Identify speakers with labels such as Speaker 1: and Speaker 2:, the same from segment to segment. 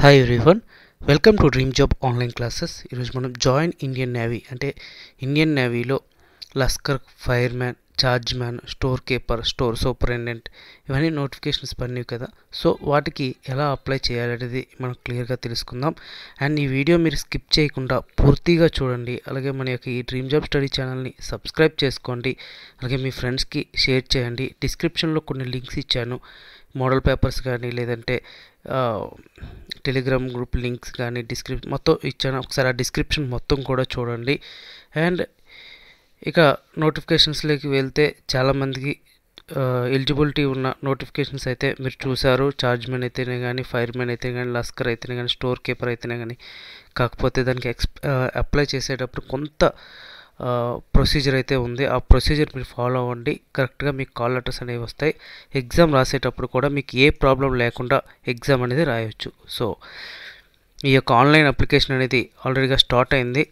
Speaker 1: hi everyone welcome to dream job online classes ఈరోజు మనం join Indian Navy అంటే Indian నేవీలో lascar fireman chargeman storekeeper store superintendent ఇవన్నీ notifications పడినవి కదా సో వాటికి ఎలా అప్లై చేయాలనేది మనం క్లియర్గా తెలుసుకుందాం అండ్ ఈ వీడియో మీరు స్కిప్ చేయకుండా పూర్తిగా చూడండి అలాగే మన యొక్క ఈ డ్రీమ్ జాబ్ స్టడీ ఛానల్ని సబ్స్క్రైబ్ చేసుకోండి అలాగే మీ ఫ్రెండ్స్కి షేర్ చేయండి డిస్క్రిప్షన్లో కొన్ని లింక్స్ ఇచ్చాను మోడల్ పేపర్స్ కానీ లేదంటే టెలిగ్రామ్ గ్రూప్ లింక్స్ కానీ డిస్క్రిప్ మొత్తం ఇచ్చాను ఒకసారి ఆ డిస్క్రిప్షన్ మొత్తం కూడా చూడండి అండ్ ఇక నోటిఫికేషన్స్లోకి వెళ్తే చాలామందికి ఎలిజిబిలిటీ ఉన్న నోటిఫికేషన్స్ అయితే మీరు చూసారు ఛార్జ్మెన్ అయితేనే కానీ ఫైర్మెన్ అయితే కానీ లస్కర్ అయితేనే కానీ స్టోర్ కీపర్ అయితేనే కానీ కాకపోతే దానికి ఎక్స్ అప్లై చేసేటప్పుడు కొంత ప్రొసీజర్ అయితే ఉంది ఆ ప్రొసీజర్ మీరు ఫాలో అవ్వండి కరెక్ట్గా మీకు కాల్ లెటర్స్ అనేవి వస్తాయి ఎగ్జామ్ రాసేటప్పుడు కూడా మీకు ఏ ప్రాబ్లం లేకుండా ఎగ్జామ్ అనేది రాయొచ్చు సో ఈ యొక్క ఆన్లైన్ అప్లికేషన్ అనేది ఆల్రెడీగా స్టార్ట్ అయింది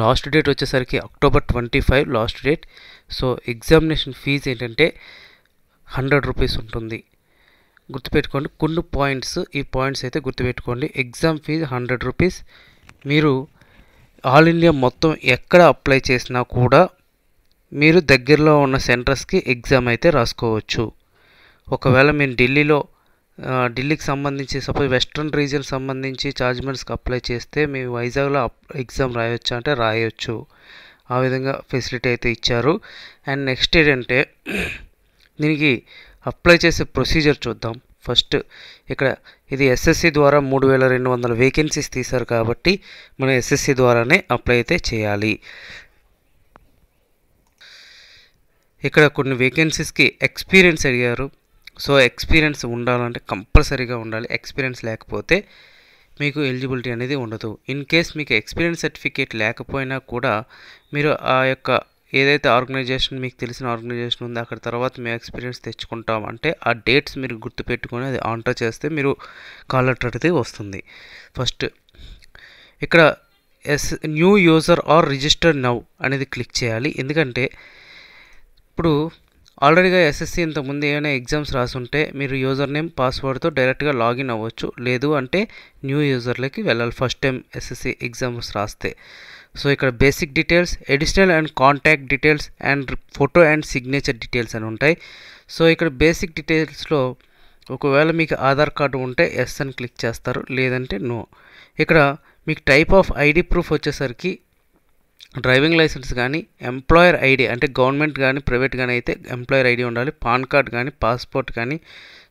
Speaker 1: లాస్ట్ డేట్ వచ్చేసరికి October twenty five last date so examination fee ఏంటంటే హండ్రెడ్ రూపీస్ ఉంటుంది గుర్తుపెట్టుకోండి కొన్ని పాయింట్స్ ఈ పాయింట్స్ అయితే గుర్తుపెట్టుకోండి ఎగ్జామ్ ఫీజు హండ్రెడ్ రూపీస్ మీరు ఆల్ ఇండియా మొత్తం ఎక్కడ అప్లై చేసినా కూడా మీరు దగ్గరలో ఉన్న సెంటర్స్కి ఎగ్జామ్ అయితే రాసుకోవచ్చు ఒకవేళ మేము ఢిల్లీలో ఢిల్లీకి సంబంధించి సపోజ్ వెస్ట్రన్ రీజియన్ సంబంధించి చార్జ్మెంట్స్కి అప్లై చేస్తే మీ వైజాగ్లో ఎగ్జామ్ రాయొచ్చా అంటే రాయొచ్చు ఆ విధంగా ఫెసిలిటీ అయితే ఇచ్చారు అండ్ నెక్స్ట్ ఏంటంటే దీనికి అప్లై చేసే ప్రొసీజర్ చూద్దాం ఫస్ట్ ఇక్కడ ఇది ఎస్ఎస్సి ద్వారా మూడు వేల రెండు వందల వేకెన్సీస్ తీశారు కాబట్టి మనం ఎస్ఎస్సి ద్వారానే అప్లై అయితే చేయాలి ఇక్కడ కొన్ని వేకెన్సీస్కి ఎక్స్పీరియన్స్ అడిగారు సో ఎక్స్పీరియన్స్ ఉండాలంటే కంపల్సరీగా ఉండాలి ఎక్స్పీరియన్స్ లేకపోతే మీకు ఎలిజిబిలిటీ అనేది ఉండదు ఇన్ కేస్ మీకు ఎక్స్పీరియన్స్ సర్టిఫికేట్ లేకపోయినా కూడా మీరు ఆ యొక్క ఏదైతే ఆర్గనైజేషన్ మీకు తెలిసిన ఆర్గనైజేషన్ ఉందో అక్కడ తర్వాత మేము ఎక్స్పీరియన్స్ తెచ్చుకుంటాం అంటే ఆ డేట్స్ మీరు గుర్తుపెట్టుకొని అది ఆంటర్ చేస్తే మీరు కాల్ లెటర్ వస్తుంది ఫస్ట్ ఇక్కడ yes new user or register now అనేది క్లిక్ చేయాలి ఎందుకంటే ఇప్పుడు ఆల్రెడీగా ఎస్ఎస్సి ఇంతకుముందు ఏమైనా ఎగ్జామ్స్ రాసుంటే మీరు యూజర్ నేమ్ పాస్వర్డ్తో డైరెక్ట్గా లాగిన్ అవ్వచ్చు లేదు అంటే న్యూ యూజర్లకి వెళ్ళాలి ఫస్ట్ టైం ఎస్ఎస్సి ఎగ్జామ్స్ రాస్తే సో ఇక్కడ basic details additional and contact details and photo and signature details అని ఉంటాయి సో ఇక్కడ బేసిక్ డీటెయిల్స్లో ఒకవేళ మీకు ఆధార్ కార్డు ఉంటే ఎస్ అని క్లిక్ చేస్తారు లేదంటే నో ఇక్కడ మీకు టైప్ ఆఫ్ ఐడి ప్రూఫ్ వచ్చేసరికి డ్రైవింగ్ లైసెన్స్ కానీ ఎంప్లాయర్ ఐడి అంటే గవర్నమెంట్ కానీ ప్రైవేట్ కానీ అయితే ఎంప్లాయర్ ఐడి ఉండాలి పాన్ కార్డ్ కానీ పాస్పోర్ట్ కానీ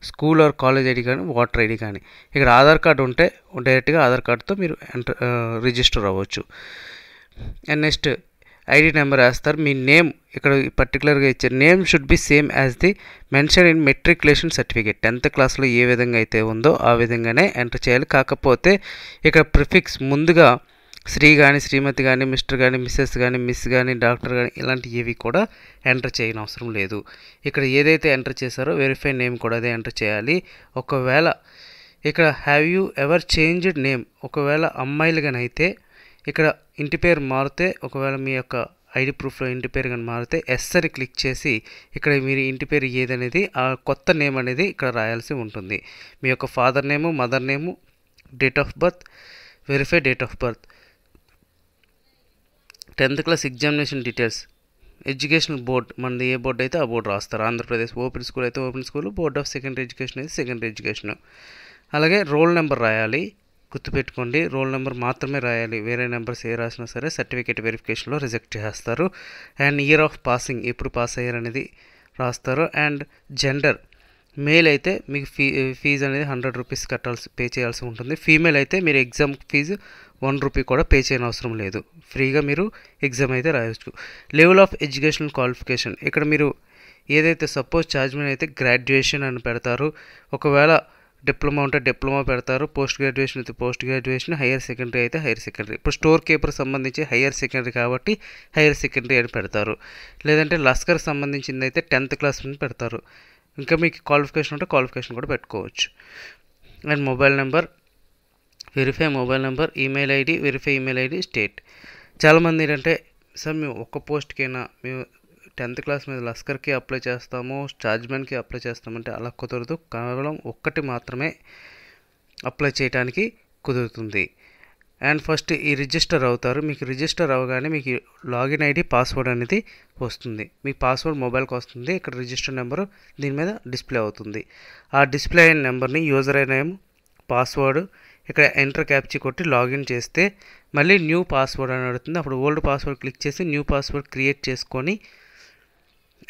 Speaker 1: స్కూల్ ఆర్ కాలేజ్ ఐడి కానీ వాటర్ ఐడి కానీ ఇక్కడ ఆధార్ కార్డు ఉంటే డైరెక్ట్గా ఆధార్ కార్డుతో మీరు ఎంటర్ రిజిస్టర్ అవ్వచ్చు అండ్ నెక్స్ట్ ఐడి నెంబర్ వేస్తారు మీ నేమ్ ఇక్కడ పర్టికులర్గా ఇచ్చారు name should be same as the mention in matriculation certificate tenth క్లాస్లో ఏ విధంగా అయితే ఉందో ఆ విధంగానే ఎంటర్ చేయాలి కాకపోతే ఇక్కడ ప్రిఫిక్స్ ముందుగా శ్రీ కానీ శ్రీమతి కానీ మిస్టర్ కానీ మిస్సెస్ కానీ మిస్ కానీ డాక్టర్ కానీ ఇలాంటి ఏవి కూడా ఎంటర్ చేయని అవసరం లేదు ఇక్కడ ఏదైతే ఎంటర్ చేశారో వెరిఫై నేమ్ కూడా అదే ఎంటర్ చేయాలి ఒకవేళ ఇక్కడ have you ever changed name ఒకవేళ అమ్మాయిలు కానీ అయితే ఇక్కడ ఇంటి పేరు మారితే ఒకవేళ మీ యొక్క ఐడి ప్రూఫ్లో ఇంటి పేరు కానీ మారితే ఎస్ అని క్లిక్ చేసి ఇక్కడ మీరు ఇంటి పేరు ఏదనేది ఆ కొత్త నేమ్ అనేది ఇక్కడ రాయాల్సి ఉంటుంది మీ యొక్క father name mother name date of birth verify date of birth tenth class examination details educational board మనది ఏ బోర్డు అయితే ఆ బోర్డు రాస్తారు ఆంధ్రప్రదేశ్ ఓపెన్ స్కూల్ అయితే open school board of secondary education అయితే సెకండరీ ఎడ్యుకేషన్ అలాగే రోల్ నెంబర్ రాయాలి గుర్తుపెట్టుకోండి రోల్ నెంబర్ మాత్రమే రాయాలి వేరే నెంబర్స్ ఏ రాసినా సరే సర్టిఫికేట్ వెరిఫికేషన్లో రిజెక్ట్ చేస్తారు అండ్ ఇయర్ ఆఫ్ పాసింగ్ ఎప్పుడు పాస్ అయ్యారు అనేది రాస్తారు అండ్ జెండర్ మేల్ అయితే మీకు ఫీ ఫీజు అనేది హండ్రెడ్ రూపీస్ కట్టాల్సి పే చేయాల్సి ఉంటుంది ఫీమేల్ అయితే మీరు ఎగ్జామ్ ఫీజు వన్ రూపీ కూడా పే చేయని అవసరం లేదు ఫ్రీగా మీరు ఎగ్జామ్ అయితే రాయొచ్చు లెవెల్ ఆఫ్ ఎడ్యుకేషనల్ క్వాలిఫికేషన్ ఇక్కడ మీరు ఏదైతే సపోజ్ మీద అయితే గ్రాడ్యుయేషన్ అని పెడతారు ఒకవేళ డిప్లొమా ఉంటే డిప్లొమా పెడతారు పోస్ట్ గ్రాడ్యుయేషన్ అయితే పోస్ట్ గ్రాడ్యుయేషన్ హైయర్ సెకండరీ అయితే హైయర్ సెకండరీ ఇప్పుడు స్టోర్ కీపర్ సంబంధించి హైయర్ సెకండరీ కాబట్టి హైయర్ సెకండరీ అని పెడతారు లేదంటే లస్కర్ సంబంధించింది అయితే టెన్త్ క్లాస్ అని పెడతారు ఇంకా మీకు క్వాలిఫికేషన్ ఉంటే క్వాలిఫికేషన్ కూడా పెట్టుకోవచ్చు and mobile number verify mobile number email ID verify email ID state చాలామంది ఏంటంటే సార్ మేము ఒక్క పోస్ట్కైనా మేము టెన్త్ క్లాస్ మీద లస్కర్కి అప్లై చేస్తాము చార్జ్మెన్కి అప్లై చేస్తామంటే అలా కుదరదు కేవలం ఒక్కటి మాత్రమే అప్లై చేయడానికి కుదురుతుంది అండ్ ఫస్ట్ ఈ రిజిస్టర్ అవుతారు మీకు రిజిస్టర్ అవ్వగానే మీకు లాగిన్ ఐడి పాస్వర్డ్ అనేది వస్తుంది మీ పాస్వర్డ్ మొబైల్కి వస్తుంది ఇక్కడ రిజిస్టర్ నెంబరు దీని మీద డిస్ప్లే అవుతుంది ఆ డిస్ప్లే అయిన నెంబర్ని యూజర్ నేమ్ పాస్వర్డ్ ఇక్కడ ఎంటర్ క్యాప్చి కొట్టి లాగిన్ చేస్తే మళ్ళీ న్యూ పాస్వర్డ్ అని అడుగుతుంది అప్పుడు ఓల్డ్ పాస్వర్డ్ క్లిక్ చేసి న్యూ పాస్వర్డ్ క్రియేట్ చేసుకొని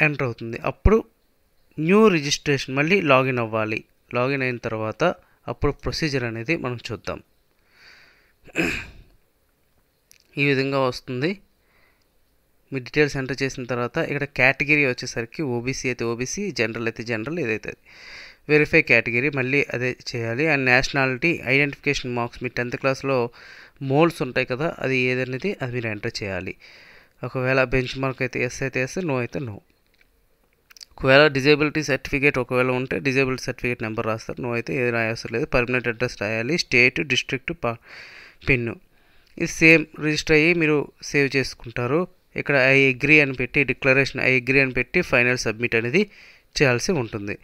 Speaker 1: ఎంటర్ అవుతుంది అప్పుడు న్యూ రిజిస్ట్రేషన్ మళ్ళీ లాగిన్ అవ్వాలి లాగిన్ అయిన తర్వాత అప్పుడు ప్రొసీజర్ అనేది మనం చూద్దాం ఈ విధంగా వస్తుంది మీ డీటెయిల్స్ ఎంటర్ చేసిన తర్వాత ఇక్కడ కేటగిరీ వచ్చేసరికి ఓబీసీ అయితే ఓబీసీ జనరల్ అయితే జనరల్ ఏదైతే వెరిఫై కేటగిరీ మళ్ళీ అదే చేయాలి అండ్ నేషనాలిటీ ఐడెంటిఫికేషన్ మార్క్స్ మీ టెన్త్ క్లాస్లో మోల్స్ ఉంటాయి కదా అది ఏదనేది అది మీరు ఎంటర్ చేయాలి ఒకవేళ బెంచ్ మార్క్ అయితే ఎస్ అయితే ఎస్ నో అయితే నో ఒకవేళ డిజేబిలిటీ సర్టిఫికేట్ ఒకవేళ ఉంటే డిజేబిలిటీ సర్టిఫికేట్ నెంబర్ రాస్తారు నువ్వు అయితే ఏది రాయవసరం లేదు పర్మనెంట్ అడ్రస్ రాయాలి స్టేట్ డిస్ట్రిక్ట్ పా పిన్ను ఇది సేమ్ రిజిస్టర్ అయ్యి మీరు సేవ్ చేసుకుంటారు ఇక్కడ ఐ అగ్రీ అని పెట్టి డిక్లరేషన్ ఐ అగ్రీ అని పెట్టి ఫైనల్ సబ్మిట్ అనేది చేయాల్సి ఉంటుంది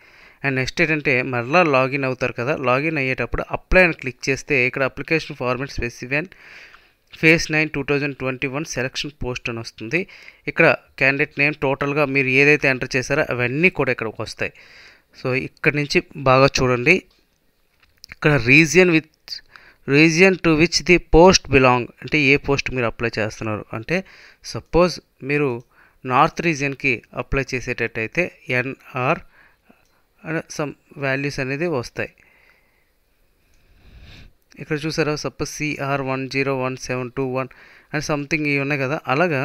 Speaker 1: అండ్ నెక్స్ట్ ఏంటంటే మరలా లాగిన్ అవుతారు కదా లాగిన్ అయ్యేటప్పుడు అప్లై అని క్లిక్ చేస్తే ఇక్కడ application format specific phase nine two thousand twenty one selection post అని వస్తుంది ఇక్కడ క్యాండిడేట్ నేమ్ టోటల్గా మీరు ఏదైతే ఎంటర్ చేశారో అవన్నీ కూడా ఇక్కడికి వస్తాయి సో ఇక్కడ నుంచి బాగా చూడండి ఇక్కడ region with region to which the post belong అంటే ఏ పోస్ట్ మీరు అప్లై చేస్తున్నారు అంటే సపోజ్ మీరు నార్త్ రీజియన్కి అప్లై చేసేటట్టయితే ఎన్ఆర్ సమ్ వాల్యూస్ అనేది వస్తాయి ఇక్కడ చూసారా suppose CR one zero one seven two one and something ఇవి ఉన్నాయి కదా అలాగా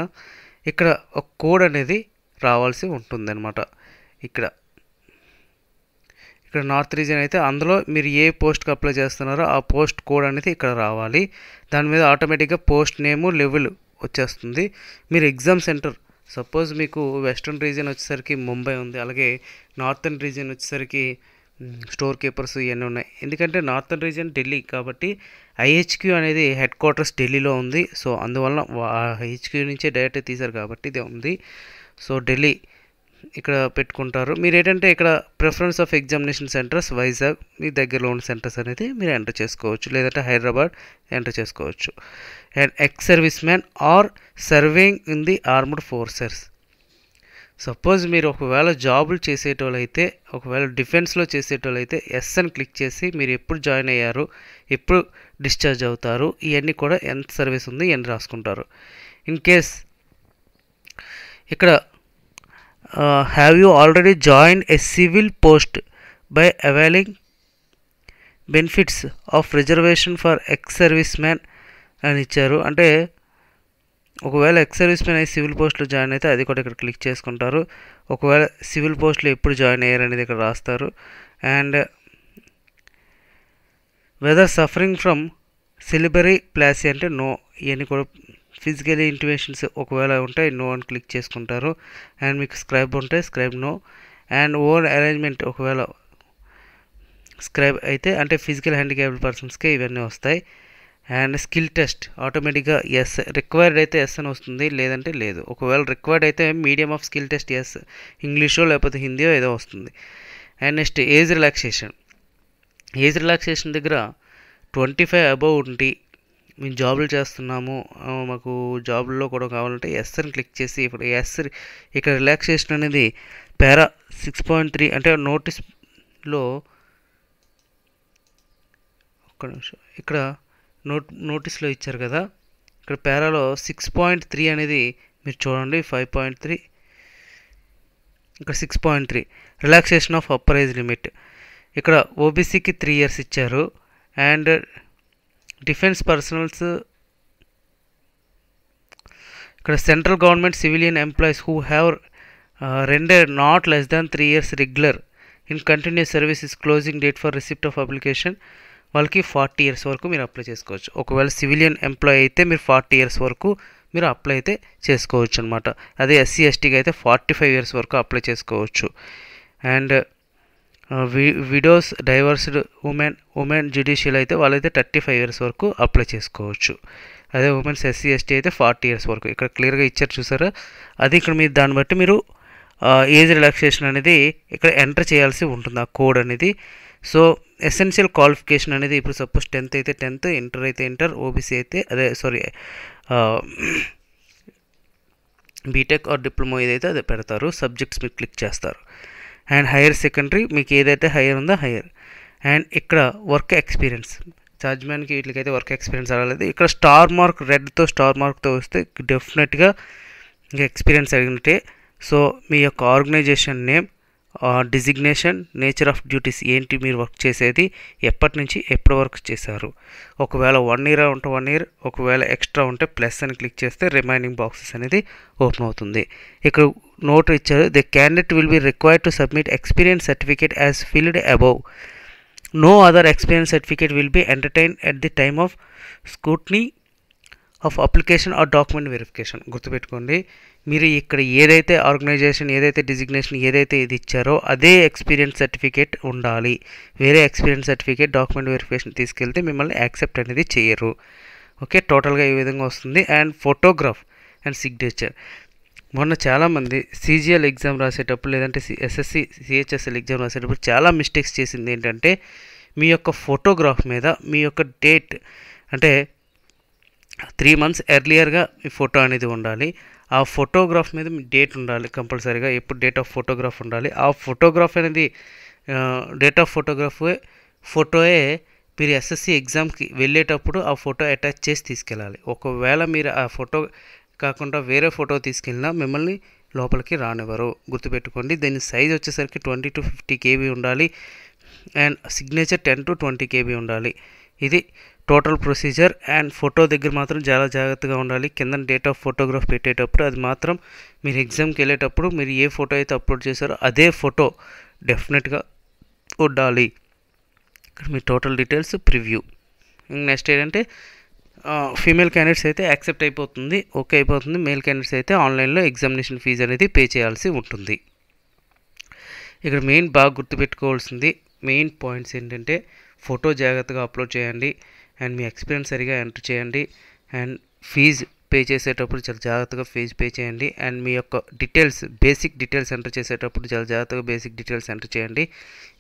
Speaker 1: ఇక్కడ ఒక కోడ్ అనేది రావాల్సి ఉంటుందన్నమాట ఇక్కడ ఇక్కడ నార్త్ రీజన్ అయితే అందులో మీరు ఏ పోస్ట్కి అప్లై చేస్తున్నారో ఆ పోస్ట్ కోడ్ అనేది ఇక్కడ రావాలి దాని మీద ఆటోమేటిక్గా పోస్ట్ నేము లెవెల్ వచ్చేస్తుంది మీరు ఎగ్జామ్ సెంటర్ సపోజ్ మీకు వెస్ట్రన్ రీజియన్ వచ్చేసరికి ముంబై ఉంది అలాగే నార్థన్ రీజియన్ వచ్చేసరికి స్టోర్ కీపర్స్ ఇవన్నీ ఉన్నాయి ఎందుకంటే నార్థన్ రీజియన్ ఢిల్లీ కాబట్టి ఐహెచ్క్యూ అనేది హెడ్ క్వార్టర్స్ ఢిల్లీలో ఉంది సో ఆ ఐహెచ్క్యూ నుంచే డైరెక్ట్ తీశారు కాబట్టి ఇది ఉంది సో ఢిల్లీ ఇక్కడ పెట్టుకుంటారు మీరు ఏంటంటే ఇక్కడ preference of examination centres Vizag మీ దగ్గరలో ఉన్న సెంటర్స్ అనేది మీరు ఎంటర్ చేసుకోవచ్చు లేదంటే హైదరాబాద్ ఎంటర్ చేసుకోవచ్చు and ex service man or serving in the armed forces suppose మీరు ఒకవేళ జాబులు చేసేటోళ్ళైతే ఒకవేళ డిఫెన్స్లో చేసేటోళ్ళైతే ఎస్ అని క్లిక్ చేసి మీరు ఎప్పుడు జాయిన్ అయ్యారు ఎప్పుడు డిశ్చార్జ్ అవుతారు ఇవన్నీ కూడా ఎంత సర్వీస్ ఉంది ఇవన్నీ రాసుకుంటారు ఇన్ కేస్ ఇక్కడ uh, have you already joined a civil post by benefits of reservation for ex service man అని ఇచ్చారు అంటే ఒకవేళ ఎక్స్ సర్వీస్ మ్యాన్ అయి సివిల్ పోస్ట్లో జాయిన్ అయితే అది కూడా ఇక్కడ క్లిక్ చేసుకుంటారు ఒకవేళ సివిల్ పోస్ట్లో ఎప్పుడు జాయిన్ అయ్యారనేది ఇక్కడ రాస్తారు and whether suffering from cerebral palsy అంటే నో ఇవన్నీ కూడా ఫిజికలీ ఇంటిమేషన్స్ ఒకవేళ ఉంటాయి నో అని క్లిక్ చేసుకుంటారు అండ్ మీకు స్క్రైబ్ ఉంటే scribe no and over arrangement ఒకవేళ స్క్రైబ్ అయితే అంటే ఫిజికల్ హ్యాండిక్యాప్డ్ పర్సన్స్కే ఇవన్నీ వస్తాయి అండ్ స్కిల్ టెస్ట్ ఆటోమేటిక్గా ఎస్ రిక్వైర్డ్ అయితే ఎస్ అని వస్తుంది లేదంటే లేదు ఒకవేళ రిక్వైర్డ్ అయితే medium of skill test yes ఇంగ్లీషో లేకపోతే హిందీయో ఏదో వస్తుంది and next age relaxation age relaxation దగ్గర ట్వంటీ ఫైవ్ అబవ్ ఉంటే మేము జాబులు చేస్తున్నాము మాకు జాబుల్లో కూడా కావాలంటే ఎస్ అని క్లిక్ చేసి ఇప్పుడు ఎస్ ఇక్కడ రిలాక్సేషన్ అనేది పారా సిక్స్ పాయింట్ త్రీ అంటే నోటీస్లో ఒక్క నిమిషం ఇక్కడ నోట్ నోటీస్లో ఇచ్చారు కదా ఇక్కడ పేరాలో సిక్స్ పాయింట్ త్రీ అనేది మీరు చూడండి ఫైవ్ పాయింట్ త్రీ ఇక్కడ six point three relaxation of upper age limit ఇక్కడ ఓబీసీకి త్రీ ఇయర్స్ ఇచ్చారు అండ్ డిఫెన్స్ పర్సనల్స్ ఇక్కడ central government civilian employees who have render not less than three years regular in continuous service is closing date for receipt of application వాళ్ళకి forty years వరకు మీరు apply చేసుకోవచ్చు ఒకవేళ civilian employee అయితే మీరు forty years వరకు మీరు అప్లై అయితే చేసుకోవచ్చు అనమాట అదే ఎస్సీ ఎస్టీకి అయితే ఫార్టీ ఫైవ్ ఇయర్స్ వరకు అప్లై చేసుకోవచ్చు and widows divorced women women judicial అయితే వాళ్ళైతే థర్టీ ఫైవ్ ఇయర్స్ వరకు అప్లై చేసుకోవచ్చు అదే ఉమెన్స్ ఎస్సీ ఎస్టీ అయితే ఫార్టీ ఇయర్స్ వరకు ఇక్కడ క్లియర్గా ఇచ్చారు చూసారా అది ఇక్కడ మీరు దాన్ని బట్టి మీరు ఏజ్ రిలాక్సేషన్ అనేది ఇక్కడ ఎంటర్ చేయాల్సి ఉంటుంది ఆ కోడ్ అనేది సో ఎసెన్షియల్ క్వాలిఫికేషన్ అనేది ఇప్పుడు సపోజ్ టెన్త్ అయితే టెన్త్ ఇంటర్ అయితే ఇంటర్ ఓబీసీ అయితే అదే సారీ బీటెక్ ఆర్ డిప్లొమా ఏదైతే అదే పెడతారు సబ్జెక్ట్స్ మీరు క్లిక్ చేస్తారు అండ్ హైయర్ సెకండరీ మీకు ఏదైతే హైయర్ ఉందో హైయర్ అండ్ ఇక్కడ వర్క్ ఎక్స్పీరియన్స్ జడ్జ్మెంట్కి వీటికైతే వర్క్ ఎక్స్పీరియన్స్ అడగలేదు ఇక్కడ స్టార్ మార్క్ రెడ్తో స్టార్ మార్క్తో వస్తే డెఫినెట్గా ఇంకా ఎక్స్పీరియన్స్ అడిగినట్టే సో మీ యొక్క organisation name designation nature of duties ఏంటి మీరు వర్క్ చేసేది ఎప్పటి నుంచి ఎప్పటి వరకు చేశారు ఒకవేళ వన్ ఇయర్ ఉంటే వన్ ఇయర్ ఒకవేళ ఎక్స్ట్రా ఉంటే ప్లస్ అని క్లిక్ చేస్తే రిమైనింగ్ బాక్సెస్ అనేది ఓపెన్ అవుతుంది ఇక్కడ నోట్ ఇచ్చారు the candidate will be required to submit experience certificate as filled above no other experience certificate will be entertain at the time of scrutiny of application or document verification గుర్తుపెట్టుకోండి మీరు ఇక్కడ ఏదైతే organisation ఏదైతే designation ఏదైతే ఇది ఇచ్చారో అదే experience certificate ఉండాలి వేరే ఎక్స్పీరియన్స్ సర్టిఫికేట్ డాక్యుమెంట్ వెరిఫికేషన్ తీసుకెళ్తే మిమ్మల్ని యాక్సెప్ట్ అనేది చేయరు ఓకే టోటల్గా ఈ విధంగా వస్తుంది అండ్ ఫోటోగ్రాఫ్ అండ్ సిగ్నేచర్ మొన్న చాలామంది సీజీఎల్ ఎగ్జామ్ రాసేటప్పుడు లేదంటే ఎస్ఎస్సి సిహెచ్ఎస్ఎల్ ఎగ్జామ్ రాసేటప్పుడు చాలా మిస్టేక్స్ చేసింది ఏంటంటే మీ యొక్క ఫోటోగ్రాఫ్ మీద మీ యొక్క డేట్ అంటే త్రీ మంత్స్ ఎర్లియర్గా మీ ఫోటో అనేది ఉండాలి ఆ ఫోటోగ్రాఫ్ మీద మీ డేట్ ఉండాలి కంపల్సరీగా ఎప్పుడు డేట్ ఆఫ్ ఫోటోగ్రాఫ్ ఉండాలి ఆ ఫోటోగ్రాఫ్ అనేది డేట్ ఆఫ్ ఫోటోగ్రాఫ్ ఫోటోయే మీరు ఎస్ఎస్సి ఎగ్జామ్కి వెళ్ళేటప్పుడు ఆ ఫోటో అటాచ్ చేసి తీసుకెళ్ళాలి ఒకవేళ మీరు ఆ ఫోటో కాకుండా వేరే ఫోటో తీసుకెళ్ళినా మిమ్మల్ని లోపలికి రానివ్వరు గుర్తుపెట్టుకోండి దీని సైజ్ వచ్చేసరికి ట్వంటీ టు ఫిఫ్టీ కేబీ ఉండాలి and signature ten to twenty KB ఉండాలి ఇది టోటల్ ప్రొసీజర్ అండ్ ఫోటో దగ్గర మాత్రం చాలా జాగ్రత్తగా ఉండాలి కింద డేట్ ఆఫ్ ఫోటోగ్రాఫ్ పెట్టేటప్పుడు అది మాత్రం మీరు ఎగ్జామ్కి వెళ్ళేటప్పుడు మీరు ఏ ఫోటో అయితే అప్లోడ్ చేశారో అదే ఫోటో డెఫినెట్గా ఉండాలి ఇక్కడ మీ టోటల్ డీటెయిల్స్ ప్రివ్యూ నెక్స్ట్ ఏంటంటే ఫీమేల్ క్యాండిడేట్స్ అయితే యాక్సెప్ట్ అయిపోతుంది ఓకే అయిపోతుంది మేల్ క్యాండిడేట్స్ అయితే ఆన్లైన్లో ఎగ్జామినేషన్ ఫీజు అనేది పే చేయాల్సి ఉంటుంది ఇక్కడ మెయిన్ బాగా గుర్తుపెట్టుకోవాల్సింది మెయిన్ పాయింట్స్ ఏంటంటే ఫోటో జాగ్రత్తగా అప్లోడ్ చేయండి అండ్ మీ ఎక్స్పీరియన్స్ సరిగా ఎంటర్ చేయండి అండ్ ఫీజు పే చేసేటప్పుడు చాలా జాగ్రత్తగా ఫీజు పే చేయండి అండ్ మీ యొక్క డీటెయిల్స్ బేసిక్ డీటెయిల్స్ ఎంటర్ చేసేటప్పుడు చాలా జాగ్రత్తగా బేసిక్ డీటెయిల్స్ ఎంటర్ చేయండి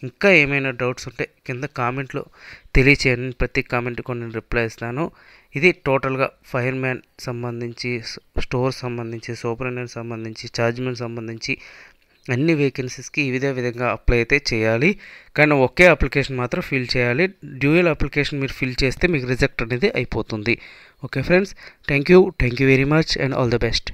Speaker 1: ఇంకా ఏమైనా డౌట్స్ ఉంటే కింద కామెంట్లో తెలియచేయండి ప్రతి కామెంట్కి కొన్ని రిప్లై ఇస్తాను ఇది టోటల్గా ఫైర్ మ్యాన్ సంబంధించి స్టోర్ సంబంధించి సూపరింటెండెంట్ సంబంధించి చార్జ్మెంట్ సంబంధించి అన్ని వేకెన్సీస్కి ఇదే విధంగా అప్లై అయితే చేయాలి కానీ ఒకే అప్లికేషన్ మాత్రం ఫిల్ చేయాలి డ్యూయల్ అప్లికేషన్ మీరు ఫిల్ చేస్తే మీకు రిజెక్ట్ అనేది అయిపోతుంది okay friends thank you thank you very much and all the best